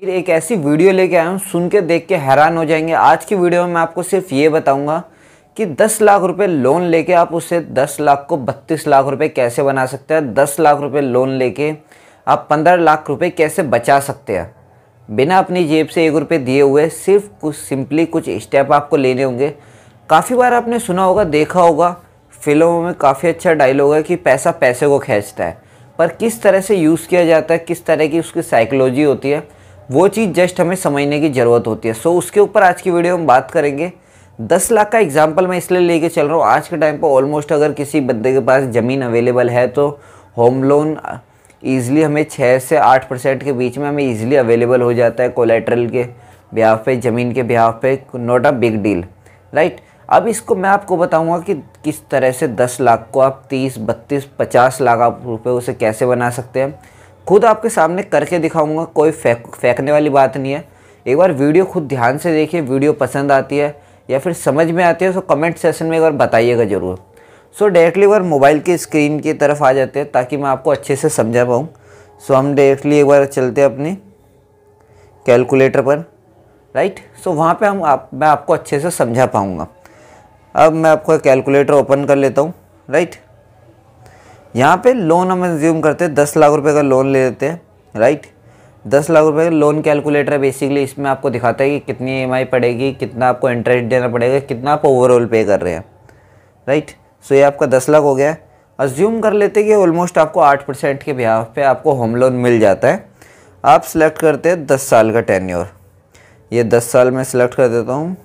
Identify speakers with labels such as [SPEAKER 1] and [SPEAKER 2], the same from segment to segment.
[SPEAKER 1] फिर एक ऐसी वीडियो लेके आया हूँ सुन के देख के हैरान हो जाएंगे आज की वीडियो में मैं आपको सिर्फ ये बताऊँगा कि 10 लाख रुपए लोन लेके आप उसे 10 लाख को 32 लाख रुपए कैसे बना सकते हैं 10 लाख रुपए लोन लेके आप 15 लाख रुपए कैसे बचा सकते हैं बिना अपनी जेब से एक रुपये दिए हुए सिर्फ कुछ सिंपली कुछ स्टेप आपको लेने होंगे काफ़ी बार आपने सुना होगा देखा होगा फिल्मों में काफ़ी अच्छा डायलॉग है कि पैसा पैसे को खींचता है पर किस तरह से यूज़ किया जाता है किस तरह की उसकी साइकोलॉजी होती है वो चीज़ जस्ट हमें समझने की ज़रूरत होती है सो so, उसके ऊपर आज की वीडियो में बात करेंगे दस लाख का एग्जाम्पल मैं इसलिए लेके चल रहा हूँ आज के टाइम पर ऑलमोस्ट अगर किसी बंदे के पास ज़मीन अवेलेबल है तो होम लोन ईज़िली हमें छः से आठ परसेंट के बीच में हमें ईज़िली अवेलेबल हो जाता है कोलेट्रल के ब्याह पे ज़मीन के ब्याह पे not a big deal right अब इसको मैं आपको बताऊंगा कि किस तरह से दस लाख को आप तीस बत्तीस पचास लाख आप रुपये उसे कैसे बना सकते हैं खुद आपके सामने करके दिखाऊंगा कोई फेंक फेंकने वाली बात नहीं है एक बार वीडियो खुद ध्यान से देखिए वीडियो पसंद आती है या फिर समझ में आती है तो कमेंट सेशन में एक बार बताइएगा ज़रूर सो डायरेक्टली एक बार मोबाइल की स्क्रीन की तरफ आ जाते हैं ताकि मैं आपको अच्छे से समझा पाऊँ सो हम डायरेक्टली एक बार चलते हैं अपनी कैलकुलेटर पर राइट सो वहाँ पर हम आप मैं आपको अच्छे से समझा पाऊँगा अब मैं आपको कैलकुलेटर ओपन कर लेता हूँ राइट यहाँ पे लोन हम एज्यूम करते हैं दस लाख रुपए का लोन ले लेते हैं राइट दस लाख रुपए का लोन कैलकुलेटर है बेसिकली इसमें आपको दिखाता है कि कितनी ई e पड़ेगी कितना आपको इंटरेस्ट देना पड़ेगा कितना आप ओवरऑल पे कर रहे हैं राइट सो ये आपका दस लाख हो गया है अज्यूम कर लेते हैं कि ऑलमोस्ट आपको आठ परसेंट के बिहाफ पे आपको होम लोन मिल जाता है आप सिलेक्ट करते हैं दस साल का टेन्योर ये दस साल में सिलेक्ट कर देता हूँ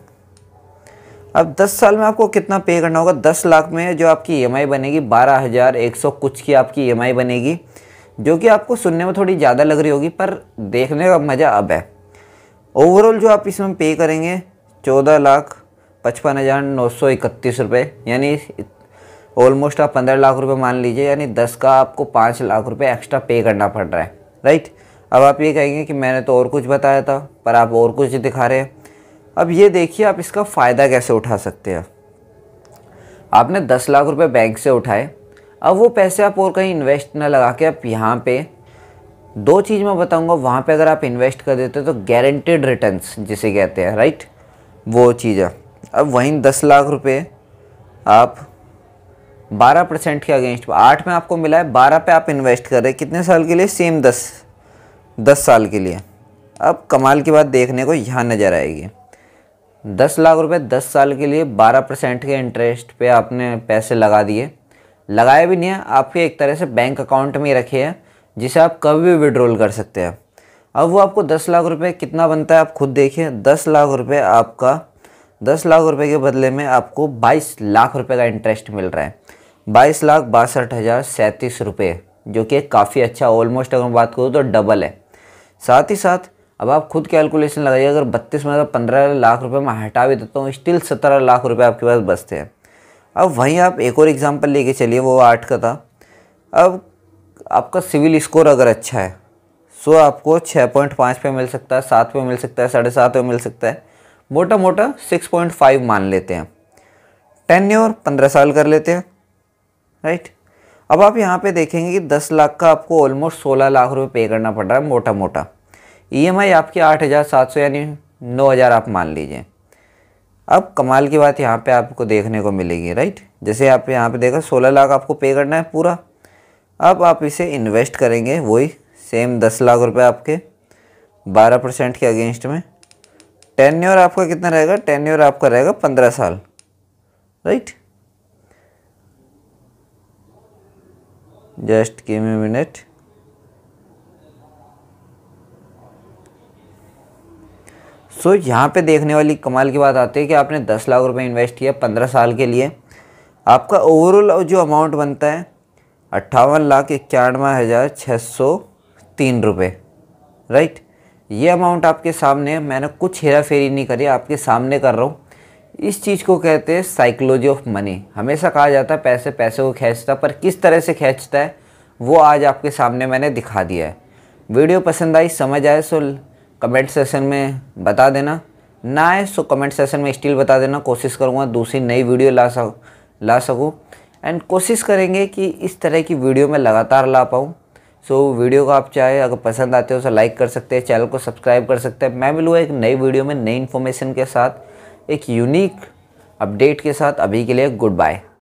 [SPEAKER 1] अब 10 साल में आपको कितना पे करना होगा 10 लाख में जो आपकी ई e बनेगी बारह हज़ार एक सौ कुछ की आपकी ई e बनेगी जो कि आपको सुनने में थोड़ी ज़्यादा लग रही होगी पर देखने का मज़ा अब है ओवरऑल जो आप इसमें पे करेंगे चौदह लाख पचपन हज़ार नौ सौ इकतीस रुपये यानी ऑलमोस्ट आप पंद्रह लाख रुपए मान लीजिए यानी दस का आपको पाँच लाख रुपए एक्स्ट्रा पे करना पड़ रहा है राइट अब आप ये कहेंगे कि मैंने तो और कुछ बताया था पर आप और कुछ दिखा रहे हैं अब ये देखिए आप इसका फ़ायदा कैसे उठा सकते हैं आपने दस लाख रुपए बैंक से उठाए अब वो पैसे आप और कहीं इन्वेस्ट ना लगा के आप यहाँ पे दो चीज़ मैं बताऊँगा वहाँ पे अगर आप इन्वेस्ट कर देते हो तो गारंटेड रिटर्न्स जिसे कहते हैं राइट वो चीज़ है अब वहीं दस लाख रुपये आप बारह परसेंट के अगेंस्ट आठ में आपको मिला है बारह पे आप इन्वेस्ट कर रहे कितने साल के लिए सेम दस दस साल के लिए अब कमाल की बात देखने को यहाँ नज़र आएगी दस लाख रुपए दस साल के लिए बारह परसेंट के इंटरेस्ट पे आपने पैसे लगा दिए लगाए भी नहीं है आपके एक तरह से बैंक अकाउंट में ही रखे हैं जिसे आप कभी भी विड्रॉल कर सकते हैं अब वो आपको दस लाख रुपए कितना बनता है आप खुद देखिए दस लाख रुपए आपका दस लाख रुपए के बदले में आपको बाईस लाख रुपए का इंटरेस्ट मिल रहा है बाईस लाख बासठ हज़ार सैंतीस रुपये जो कि काफ़ी अच्छा ऑलमोस्ट अगर मैं बात करूँ तो डबल है साथ ही साथ अब आप खुद कैलकुलेशन लगाइए अगर बत्तीस में से पंद्रह लाख रुपये मैं हटा भी देता हूँ स्टिल सत्रह लाख रुपये आपके पास बचते हैं अब वहीं आप एक और एग्ज़ाम्पल लेके चलिए वो आठ का था अब आपका सिविल स्कोर अगर अच्छा है सो आपको छः पॉइंट पाँच पे मिल सकता है सात पे मिल सकता है साढ़े सात पे मिल सकता है मोटा मोटा सिक्स पॉइंट फाइव मान लेते हैं टेन और पंद्रह साल कर लेते हैं राइट अब आप यहाँ पे देखेंगे कि दस लाख का आपको ऑलमोस्ट सोलह लाख रुपए पे करना पड़ रहा है मोटा मोटा ईएमआई e आपकी आठ हज़ार सात सौ यानी नौ हज़ार आप मान लीजिए अब कमाल की बात यहाँ पे आपको देखने को मिलेगी राइट जैसे आप यहाँ पे देखा सोलह लाख आपको पे करना है पूरा अब आप इसे इन्वेस्ट करेंगे वही सेम दस लाख रुपये आपके बारह परसेंट के अगेंस्ट में टेन ईयर आपका कितना रहेगा टेन ईयर आपका रहेगा पंद्रह साल right just give me minute so so, यहाँ पे देखने वाली कमाल की बात आती है कि आपने दस लाख रुपए इन्वेस्ट किया पंद्रह साल के लिए आपका ओवरऑल जो अमाउंट बनता है अट्ठावन लाख इक्यानवे हज़ार छः सौ तीन रुपये राइट ये अमाउंट आपके सामने मैंने कुछ हेरा फेरी नहीं करी आपके सामने कर रहा हूँ इस चीज़ को कहते हैं साइकोलॉजी ऑफ मनी हमेशा कहा जाता है पैसे पैसे को खींचता पर किस तरह से खींचता है वो आज आपके सामने मैंने दिखा दिया है वीडियो पसंद आई समझ आए सो कमेंट सेशन में बता देना ना आए सो तो कमेंट सेशन में स्टिल बता देना कोशिश करूँगा दूसरी नई वीडियो ला सक ला सकूँ एंड कोशिश करेंगे कि इस तरह की वीडियो मैं लगातार ला पाऊँ सो so, वीडियो को आप चाहे अगर पसंद आते हो तो लाइक कर सकते हैं चैनल को सब्सक्राइब कर सकते हैं मैं मिलूँगा एक नई वीडियो में नई इन्फॉर्मेशन के साथ एक यूनिक अपडेट के साथ अभी के लिए गुड बाय